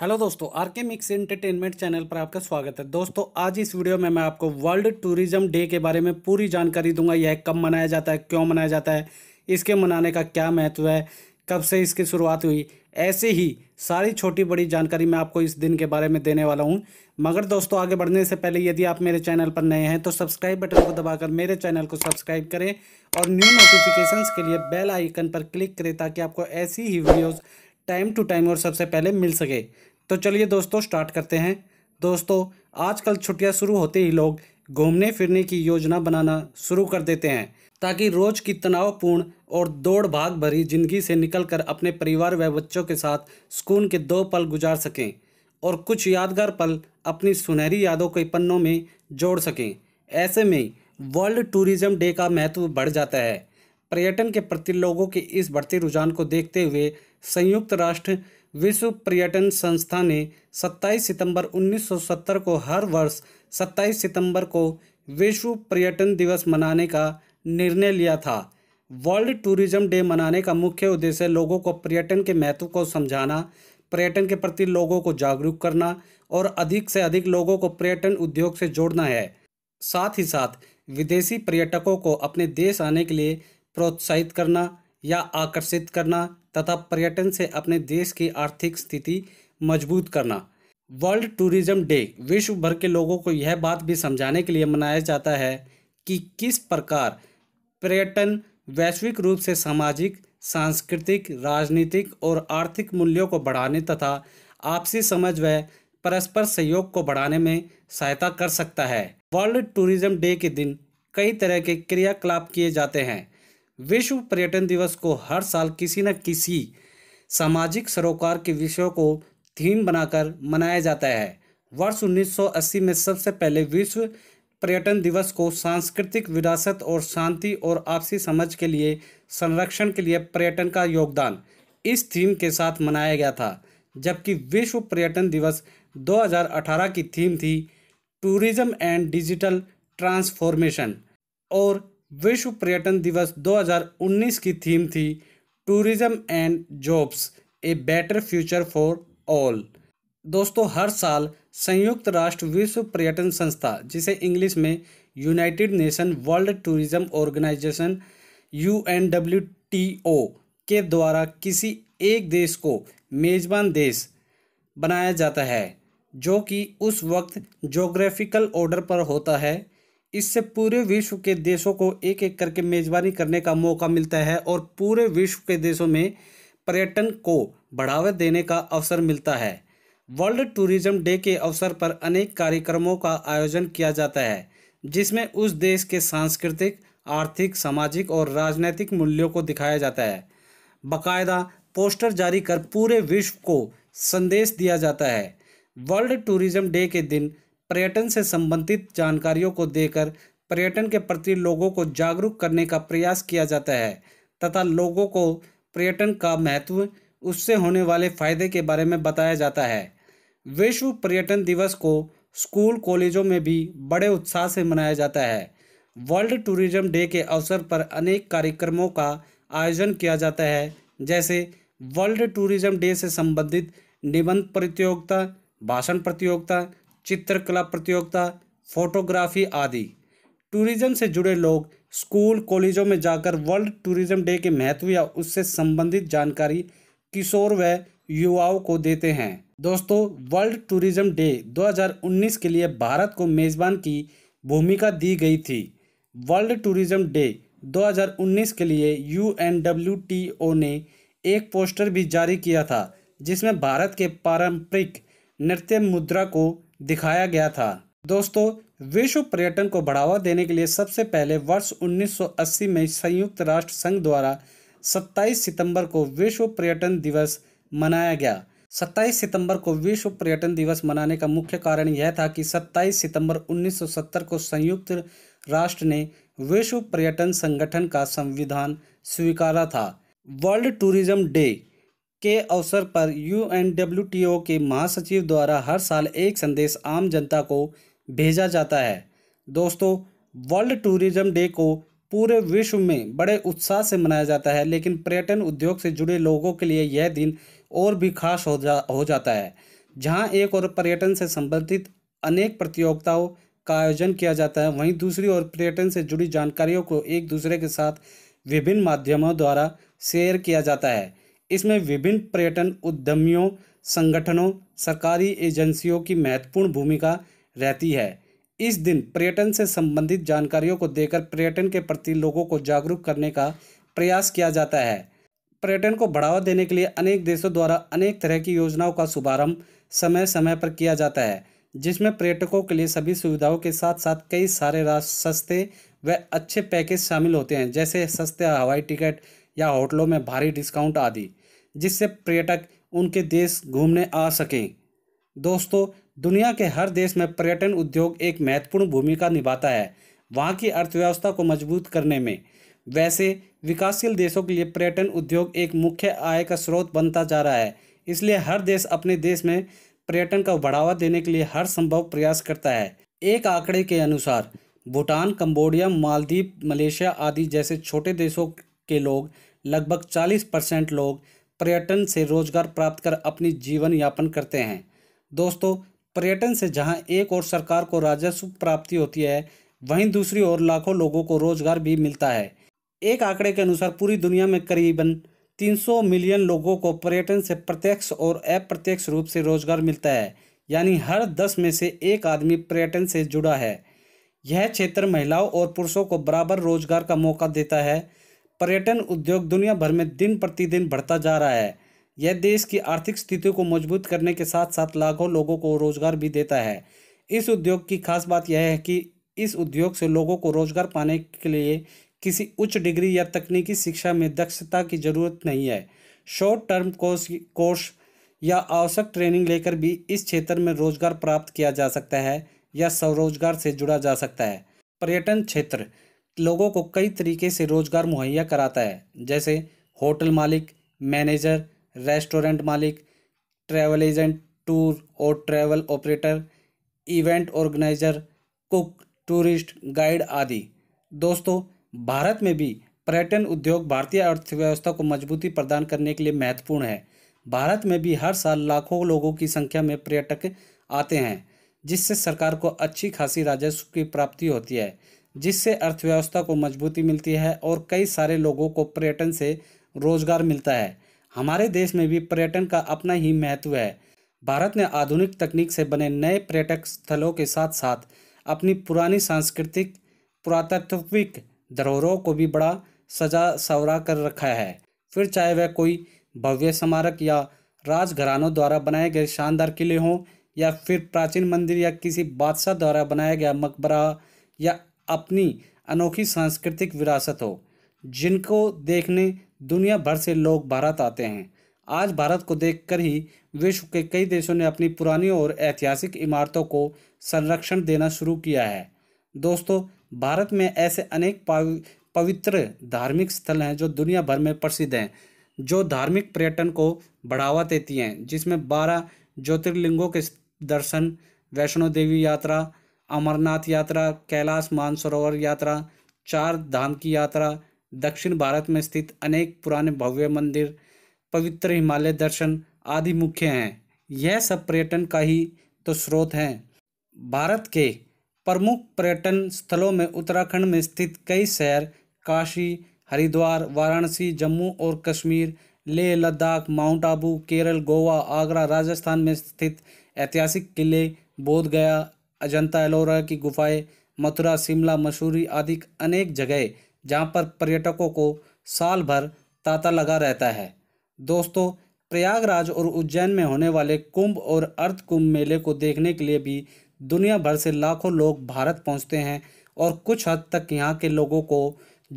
hello दोस्तों are के mix entertainment channel पर आपका स्वागत है दोस्तों आज इस वीडियो में मैं आपको वर्ल्ड टूरिज्म डे के बारे में पूरी जानकारी दूंगा यह कब मनाया जाता है क्यों मनाया जाता है इसके मनाने का क्या महत्व है कब से इसकी शुरुआत हुई ऐसे ही सारी छोटी बड़ी जानकारी मैं आपको इस दिन के बारे में देने वाला हूँ मगर दोस्तों आगे बढ़ने से पहले यदि आप मेरे चैनल पर नए हैं तो सब्सक्राइब बटन को दबाकर मेरे चैनल को सब्सक्राइब करें और न्यू नोटिफिकेशंस के लिए बेल आइकन पर क्लिक करें ताकि आपको ऐसी ही वीडियोज़ टाइम टू टाइम और सबसे पहले मिल सके तो चलिए दोस्तों स्टार्ट करते हैं दोस्तों आजकल छुट्टियां शुरू होते ही लोग घूमने फिरने की योजना बनाना शुरू कर देते हैं ताकि रोज की तनावपूर्ण और दौड़ भाग भरी जिंदगी से निकलकर अपने परिवार व बच्चों के साथ सुकून के दो पल गुजार सकें और कुछ यादगार पल अपनी सुनहरी यादों के पन्नों में जोड़ सकें ऐसे में वर्ल्ड टूरिज़्म डे का महत्व बढ़ जाता है पर्यटन के प्रति लोगों के इस बढ़ते रुझान को देखते हुए संयुक्त राष्ट्र विश्व पर्यटन संस्था ने 27 सितंबर 1970 को हर वर्ष 27 सितंबर को विश्व पर्यटन दिवस मनाने का निर्णय लिया था वर्ल्ड टूरिज्म डे मनाने का मुख्य उद्देश्य लोगों को पर्यटन के महत्व को समझाना पर्यटन के प्रति लोगों को जागरूक करना और अधिक से अधिक लोगों को पर्यटन उद्योग से जोड़ना है साथ ही साथ विदेशी पर्यटकों को अपने देश आने के लिए प्रोत्साहित करना या आकर्षित करना तथा पर्यटन से अपने देश की आर्थिक स्थिति मजबूत करना वर्ल्ड टूरिज्म डे विश्व भर के लोगों को यह बात भी समझाने के लिए मनाया जाता है कि किस प्रकार पर्यटन वैश्विक रूप से सामाजिक सांस्कृतिक राजनीतिक और आर्थिक मूल्यों को बढ़ाने तथा आपसी समझ व परस्पर सहयोग को बढ़ाने में सहायता कर सकता है वर्ल्ड टूरिज्म डे के दिन कई तरह के क्रियाकलाप किए जाते हैं विश्व पर्यटन दिवस को हर साल किसी न किसी सामाजिक सरोकार के विषयों को थीम बनाकर मनाया जाता है वर्ष 1980 में सबसे पहले विश्व पर्यटन दिवस को सांस्कृतिक विरासत और शांति और आपसी समझ के लिए संरक्षण के लिए पर्यटन का योगदान इस थीम के साथ मनाया गया था जबकि विश्व पर्यटन दिवस 2018 की थीम थी टूरिज्म एंड डिजिटल ट्रांसफॉर्मेशन और विश्व पर्यटन दिवस 2019 की थीम थी tourism and jobs a better future for all दोस्तों हर साल संयुक्त राष्ट्र विश्व पर्यटन संस्था जिसे इंग्लिश में United Nation World Tourism Organization यू के द्वारा किसी एक देश को मेजबान देश बनाया जाता है जो कि उस वक्त जोग्राफिकल ऑर्डर पर होता है इससे पूरे विश्व के देशों को एक एक करके मेजबानी करने का मौका मिलता है और पूरे विश्व के देशों में पर्यटन को बढ़ावा देने का अवसर मिलता है वर्ल्ड टूरिज्म डे के अवसर पर अनेक कार्यक्रमों का आयोजन किया जाता है जिसमें उस देश के सांस्कृतिक आर्थिक सामाजिक और राजनैतिक मूल्यों को दिखाया जाता है बाकायदा पोस्टर जारी कर पूरे विश्व को संदेश दिया जाता है वर्ल्ड टूरिज्म डे के दिन पर्यटन से संबंधित जानकारियों को देकर पर्यटन के प्रति लोगों को जागरूक करने का प्रयास किया जाता है तथा लोगों को पर्यटन का महत्व उससे होने वाले फायदे के बारे में बताया जाता है विश्व पर्यटन दिवस को स्कूल कॉलेजों में भी बड़े उत्साह से मनाया जाता है वर्ल्ड टूरिज्म डे के अवसर पर अनेक कार्यक्रमों का आयोजन किया जाता है जैसे वर्ल्ड टूरिज्म डे से संबंधित निबंध प्रतियोगिता भाषण प्रतियोगिता चित्रकला प्रतियोगिता फोटोग्राफी आदि टूरिज्म से जुड़े लोग स्कूल कॉलेजों में जाकर वर्ल्ड टूरिज्म डे के महत्व या उससे संबंधित जानकारी किशोर व युवाओं को देते हैं दोस्तों वर्ल्ड टूरिज्म डे 2019 के लिए भारत को मेज़बान की भूमिका दी गई थी वर्ल्ड टूरिज्म डे 2019 के लिए यू ने एक पोस्टर भी जारी किया था जिसमें भारत के पारंपरिक नृत्य मुद्रा को दिखाया गया था दोस्तों विश्व पर्यटन को बढ़ावा देने के लिए सबसे पहले वर्ष 1980 में संयुक्त राष्ट्र संघ द्वारा 27 सितंबर को विश्व पर्यटन दिवस मनाया गया 27 सितंबर को विश्व पर्यटन दिवस मनाने का मुख्य कारण यह था कि 27 सितंबर 1970 को संयुक्त राष्ट्र ने विश्व पर्यटन संगठन का संविधान स्वीकारा था वर्ल्ड टूरिज्म डे के अवसर पर यू के महासचिव द्वारा हर साल एक संदेश आम जनता को भेजा जाता है दोस्तों वर्ल्ड टूरिज्म डे को पूरे विश्व में बड़े उत्साह से मनाया जाता है लेकिन पर्यटन उद्योग से जुड़े लोगों के लिए यह दिन और भी खास हो जा हो जाता है जहां एक और पर्यटन से संबंधित अनेक प्रतियोगिताओं का आयोजन किया जाता है वहीं दूसरी ओर पर्यटन से जुड़ी जानकारियों को एक दूसरे के साथ विभिन्न माध्यमों द्वारा शेयर किया जाता है इसमें विभिन्न पर्यटन उद्यमियों संगठनों सरकारी एजेंसियों की महत्वपूर्ण भूमिका रहती है इस दिन पर्यटन से संबंधित जानकारियों को देकर पर्यटन के प्रति लोगों को जागरूक करने का प्रयास किया जाता है पर्यटन को बढ़ावा देने के लिए अनेक देशों द्वारा अनेक तरह की योजनाओं का शुभारंभ समय समय पर किया जाता है जिसमें पर्यटकों के लिए सभी सुविधाओं के साथ साथ कई सारे सस्ते व अच्छे पैकेज शामिल होते हैं जैसे सस्ते हवाई टिकट या होटलों में भारी डिस्काउंट आदि जिससे पर्यटक उनके देश घूमने आ सकें दोस्तों दुनिया के हर देश में पर्यटन उद्योग एक महत्वपूर्ण भूमिका निभाता है वहाँ की अर्थव्यवस्था को मजबूत करने में वैसे विकासशील देशों के लिए पर्यटन उद्योग एक मुख्य आय का स्रोत बनता जा रहा है इसलिए हर देश अपने देश में पर्यटन का बढ़ावा देने के लिए हर संभव प्रयास करता है एक आंकड़े के अनुसार भूटान कंबोडिया मालदीव मलेशिया आदि जैसे छोटे देशों के लोग लगभग 40 परसेंट लोग पर्यटन से रोजगार प्राप्त कर अपनी जीवन यापन करते हैं दोस्तों पर्यटन से जहां एक और सरकार को राजस्व प्राप्ति होती है वहीं दूसरी ओर लाखों लोगों को रोजगार भी मिलता है एक आंकड़े के अनुसार पूरी दुनिया में करीबन 300 मिलियन लोगों को पर्यटन से प्रत्यक्ष और अप्रत्यक्ष रूप से रोजगार मिलता है यानी हर दस में से एक आदमी पर्यटन से जुड़ा है यह क्षेत्र महिलाओं और पुरुषों को बराबर रोजगार का मौका देता है पर्यटन उद्योग दुनिया भर में दिन प्रतिदिन बढ़ता जा रहा है यह देश की आर्थिक स्थिति को मजबूत करने के साथ साथ लाखों लोगों को रोजगार भी देता है इस उद्योग की खास बात यह है कि इस उद्योग से लोगों को रोजगार पाने के लिए किसी उच्च डिग्री या तकनीकी शिक्षा में दक्षता की जरूरत नहीं है शॉर्ट टर्म कोर्स कोर्स या आवश्यक ट्रेनिंग लेकर भी इस क्षेत्र में रोजगार प्राप्त किया जा सकता है या स्वरोजगार से जुड़ा जा सकता है पर्यटन क्षेत्र लोगों को कई तरीके से रोजगार मुहैया कराता है जैसे होटल मालिक मैनेजर रेस्टोरेंट मालिक ट्रैवल एजेंट टूर और travel operator event organiser cook tourist guide आदि दोस्तों भारत में भी पर्यटन उद्योग भारतीय अर्थव्यवस्था को मजबूती प्रदान करने के लिए महत्वपूर्ण है भारत में भी हर साल लाखों लोगों की संख्या में पर्यटक आते हैं जिससे सरकार को अच्छी खासी राजस्व की प्राप्ति होती है जिससे अर्थव्यवस्था को मजबूती मिलती है और कई सारे लोगों को पर्यटन से रोजगार मिलता है हमारे देश में भी पर्यटन का अपना ही महत्व है भारत ने आधुनिक तकनीक से बने नए पर्यटक स्थलों के साथ साथ अपनी पुरानी सांस्कृतिक पुरातत्विक धरोहरों को भी बड़ा सजा सवरा कर रखा है फिर चाहे वह कोई भव्य स्मारक या राजघरानों द्वारा बनाए गए शानदार किले हों या फिर प्राचीन मंदिर या किसी बादशाह द्वारा बनाया गया मकबरा या अपनी अनोखी सांस्कृतिक विरासत हो जिनको देखने दुनिया भर से लोग भारत आते हैं आज भारत को देखकर ही विश्व के कई देशों ने अपनी पुरानी और ऐतिहासिक इमारतों को संरक्षण देना शुरू किया है दोस्तों भारत में ऐसे अनेक पवित्र धार्मिक स्थल हैं जो दुनिया भर में प्रसिद्ध हैं जो धार्मिक पर्यटन को बढ़ावा देती हैं जिसमें बारह ज्योतिर्लिंगों के दर्शन वैष्णो देवी यात्रा अमरनाथ यात्रा कैलाश मानसरोवर यात्रा चार धाम की यात्रा दक्षिण भारत में स्थित अनेक पुराने भव्य मंदिर पवित्र हिमालय दर्शन आदि मुख्य हैं यह सब पर्यटन का ही तो स्रोत हैं भारत के प्रमुख पर्यटन स्थलों में उत्तराखंड में स्थित कई शहर काशी हरिद्वार वाराणसी जम्मू और कश्मीर लेह लद्दाख माउंट आबू केरल गोवा आगरा राजस्थान में स्थित ऐतिहासिक किले बोधगया अजंता एलोरा की गुफाएं मथुरा शिमला मसूरी आदि अनेक जगह जहां पर पर्यटकों को साल भर तांता लगा रहता है दोस्तों प्रयागराज और उज्जैन में होने वाले कुंभ और अर्धकुंभ कुंभ मेले को देखने के लिए भी दुनिया भर से लाखों लोग भारत पहुंचते हैं और कुछ हद तक यहाँ के लोगों को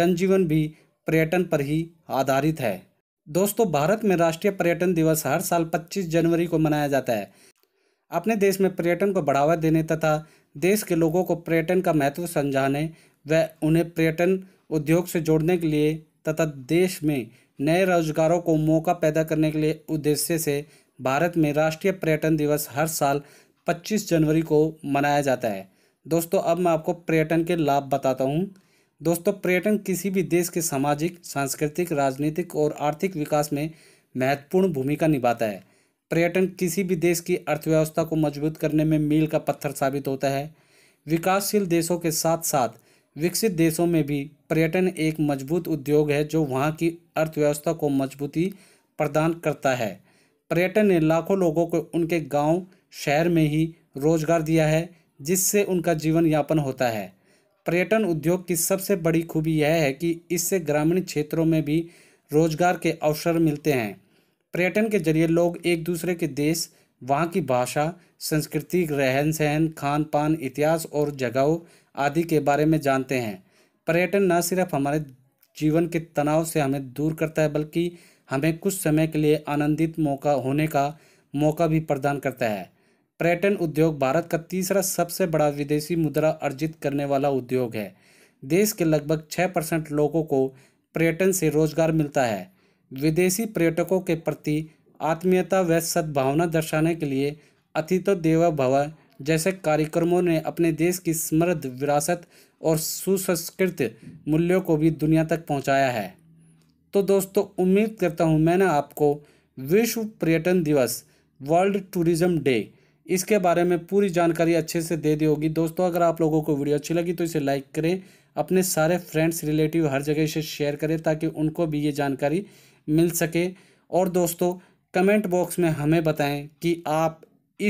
जनजीवन भी पर्यटन पर ही आधारित है दोस्तों भारत में राष्ट्रीय पर्यटन दिवस हर साल 25 जनवरी को मनाया जाता है अपने देश में पर्यटन को बढ़ावा देने तथा देश के लोगों को पर्यटन का महत्व समझाने व उन्हें पर्यटन उद्योग से जोड़ने के लिए तथा देश में नए रोजगारों को मौका पैदा करने के लिए उद्देश्य से भारत में राष्ट्रीय पर्यटन दिवस हर साल 25 जनवरी को मनाया जाता है दोस्तों अब मैं आपको पर्यटन के लाभ बताता हूँ दोस्तों पर्यटन किसी भी देश के सामाजिक सांस्कृतिक राजनीतिक और आर्थिक विकास में महत्वपूर्ण भूमिका निभाता है पर्यटन किसी भी देश की अर्थव्यवस्था को मजबूत करने में मील का पत्थर साबित होता है विकासशील देशों के साथ साथ विकसित देशों में भी पर्यटन एक मजबूत उद्योग है जो वहाँ की अर्थव्यवस्था को मजबूती प्रदान करता है पर्यटन ने लाखों लोगों को उनके गांव, शहर में ही रोजगार दिया है जिससे उनका जीवन यापन होता है पर्यटन उद्योग की सबसे बड़ी खूबी यह है कि इससे ग्रामीण क्षेत्रों में भी रोजगार के अवसर मिलते हैं पर्यटन के जरिए लोग एक दूसरे के देश वहाँ की भाषा संस्कृति रहन सहन खान पान इतिहास और जगहों आदि के बारे में जानते हैं पर्यटन न सिर्फ हमारे जीवन के तनाव से हमें दूर करता है बल्कि हमें कुछ समय के लिए आनंदित मौका होने का मौका भी प्रदान करता है पर्यटन उद्योग भारत का तीसरा सबसे बड़ा विदेशी मुद्रा अर्जित करने वाला उद्योग है देश के लगभग छः परसेंट लोगों को पर्यटन से रोजगार मिलता है विदेशी पर्यटकों के प्रति आत्मीयता व सद्भावना दर्शाने के लिए अतिथो देवा भव जैसे कार्यक्रमों ने अपने देश की समृद्ध विरासत और सुसंस्कृत मूल्यों को भी दुनिया तक पहुंचाया है तो दोस्तों उम्मीद करता हूं मैंने आपको विश्व पर्यटन दिवस वर्ल्ड टूरिज्म डे इसके बारे में पूरी जानकारी अच्छे से दे दी होगी दोस्तों अगर आप लोगों को वीडियो अच्छी लगी तो इसे लाइक करें अपने सारे फ्रेंड्स रिलेटिव हर जगह इसे शेयर करें ताकि उनको भी ये जानकारी मिल सके और दोस्तों कमेंट बॉक्स में हमें बताएं कि आप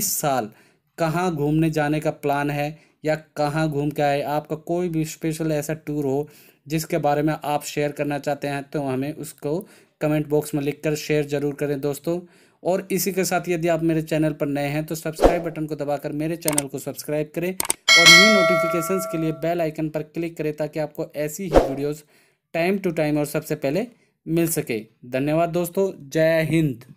इस साल कहाँ घूमने जाने का प्लान है या कहाँ घूम के आए आपका कोई भी स्पेशल ऐसा टूर हो जिसके बारे में आप शेयर करना चाहते हैं तो हमें उसको कमेंट बॉक्स में लिखकर शेयर ज़रूर करें दोस्तों और इसी के साथ यदि आप मेरे चैनल पर नए हैं तो सब्सक्राइब बटन को दबाकर मेरे चैनल को सब्सक्राइब करें और न्यू नोटिफिकेशंस के लिए बेल आइकन पर क्लिक करें ताकि आपको ऐसी ही वीडियोस टाइम टू टाइम और सबसे पहले मिल सके धन्यवाद दोस्तों जय हिंद